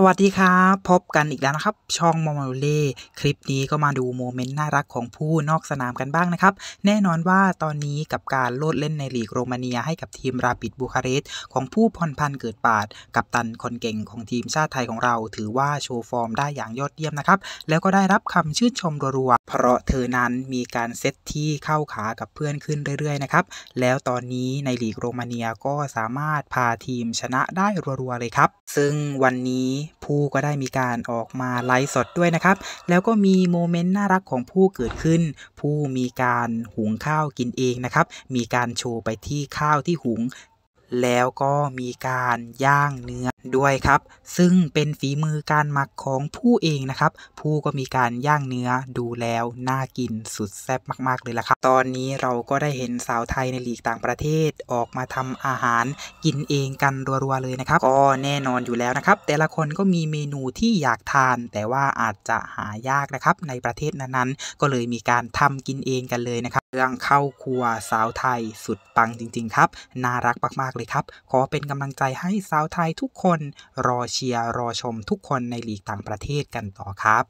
สวัสดีครับพบกันอีกแล้วนะครับ ช่องมอมลเล่คลิปนี้ก็มาดูโมเมนต์น่ารักของผู้นอกสนามกันบ้างนะครับ แน่นอนว่าตอนนี้กับการโลดเล่นในลีกโรมาเนียให้กับทีมราปิดบูคาเรสต์ของผู้พรพันธ์เกิดปาดกับตันคนเก่งของทีมชาติไทยของเรา ถือว่าโชว์ฟอร์มได้อย่างยอดเยี่ยมนะครับแล้วก็ได้รับคำชื่นชมรัวๆเพราะเธอนั้นมีการเซตที่เข้าขากับเพื่อนขึ้นเรื่อยๆ นะครับ แล้วตอนนี้ในลีกโรมาเนียก็สามารถพาทีมชนะได้รัวๆเลยครับ ซึ่งวันนี้ผู้ก็ได้มีการออกมาไลฟ์สดด้วยนะครับ แล้วก็มีโมเมนต์น่ารักของผู้เกิดขึ้น ผู้มีการหุงข้าวกินเองนะครับ มีการโชว์ไปที่ข้าวที่หุง แล้วก็มีการย่างเนื้อด้วยครับ ซึ่งเป็นฝีมือการหมักของผู้เองนะครับ ผู้ก็มีการย่างเนื้อดูแล้วน่ากินสุดแซ่บมากๆเลยล่ะครับ ตอนนี้เราก็ได้เห็นสาวไทยในหลีกต่างประเทศ ออกมาทำอาหารกินเองกันรัวๆเลยนะครับ ก็แน่นอนอยู่แล้วนะครับ แต่ละคนก็มีเมนูที่อยากทานแต่ว่าอาจจะหายากนะครับในประเทศนั้นๆ ก็เลยมีการทำกินเองกันเลยนะครับเรื่องเข้าครัวสาวไทยสุดปังจริง ๆ ครับน่ารักมากๆเลยครับ ขอเป็นกำลังใจให้สาวไทยทุกคนรอเชียร์รอชมทุกคนในลีกต่างประเทศกันต่อครับ